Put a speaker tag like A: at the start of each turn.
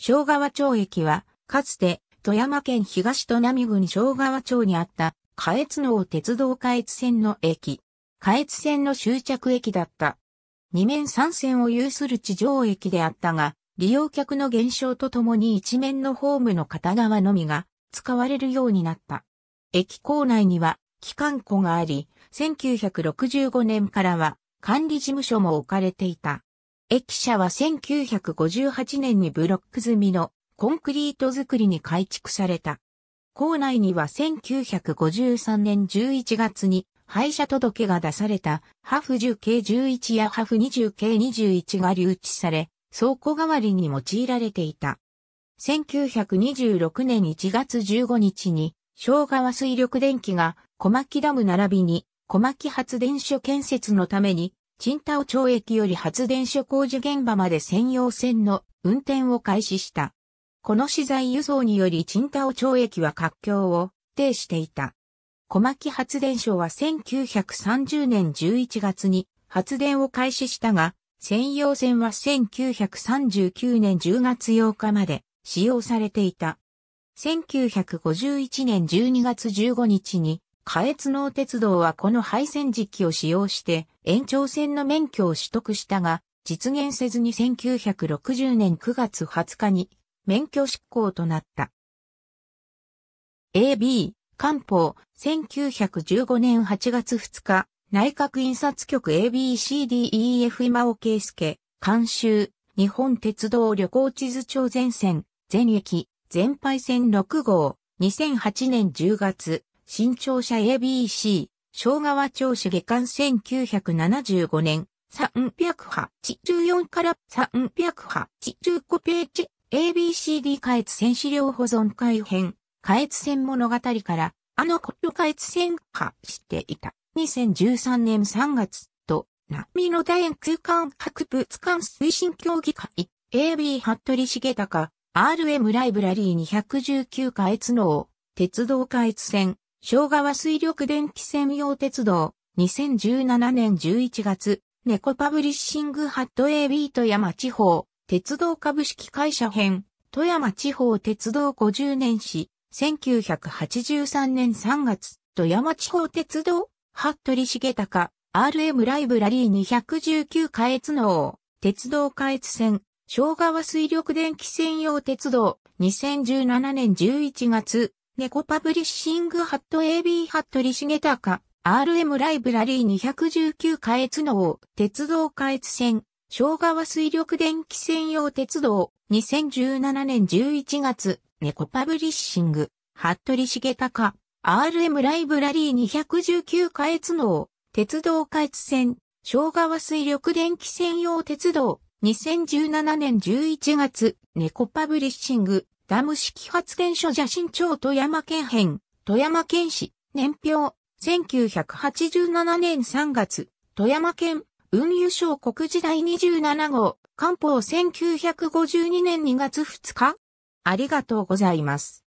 A: 小川町駅は、かつて、富山県東都並郡小川町にあった、下越能鉄道下越線の駅。下越線の終着駅だった。二面三線を有する地上駅であったが、利用客の減少とともに一面のホームの片側のみが使われるようになった。駅構内には機関庫があり、1965年からは管理事務所も置かれていた。駅舎は1958年にブロック済みのコンクリート造りに改築された。校内には1953年11月に廃車届が出されたハフ10 k 11やハフ20 k 21が留置され、倉庫代わりに用いられていた。1926年1月15日に、昭川水力電機が小牧ダム並びに小牧発電所建設のためにチンタオ町駅より発電所工事現場まで専用線の運転を開始した。この資材輸送によりチンタオ町駅は活況を呈していた。小牧発電所は1930年11月に発電を開始したが、専用線は1939年10月8日まで使用されていた。1951年12月15日に下越能鉄道はこの廃線時期を使用して延長線の免許を取得したが、実現せずに1960年9月20日に免許執行となった。AB、官報、1915年8月2日、内閣印刷局 ABCDEF 今尾圭介、監修、日本鉄道旅行地図庁全線、全駅、全廃線6号、2008年10月、新潮社 ABC、昭川町市下館1975年、384から385ページ、ABCD 下越線資料保存改編、下越線物語から、あのこと下越線化していた。2013年3月と、波の大円空間博物館推進協議会、AB 服部重隆、RM ライブラリー219下越能、鉄道下越線、昭和水力電気専用鉄道、2017年11月、猫パブリッシングハット AB 富山地方、鉄道株式会社編、富山地方鉄道50年史、1983年3月、富山地方鉄道、服部重隆、RM ライブラリー219下越能、鉄道下越線、昭川水力電気専用鉄道、2017年11月、猫パブリッシングハット AB ハットリシゲタカ、RM ライブラリー219下越能、鉄道下越線、昭和水力電気専用鉄道、2017年11月、猫パブリッシング、ハットリシゲタカ、RM ライブラリー219下越能、鉄道下越線、昭和水力電気専用鉄道、2017年11月、ネコパブリッシング、ダム式発電所写真町富山県編、富山県市、年表、1987年3月、富山県、運輸省国時代27号、官報1952年2月2日ありがとうございます。